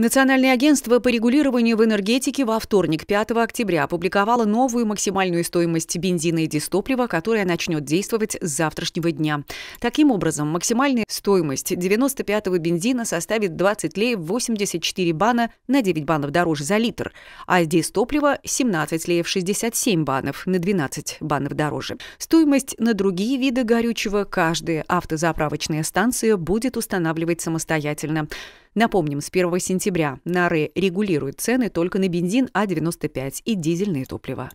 Национальное агентство по регулированию в энергетике во вторник, 5 октября, опубликовало новую максимальную стоимость бензина и дистоплива, которая начнет действовать с завтрашнего дня. Таким образом, максимальная стоимость 95-го бензина составит 20 леев 84 бана на 9 банов дороже за литр, а дистоплива 17 леев 67 банов на 12 банов дороже. Стоимость на другие виды горючего каждая автозаправочная станция будет устанавливать самостоятельно. Напомним, с 1 сентября НАРЫ регулирует цены только на бензин А95 и дизельные топлива.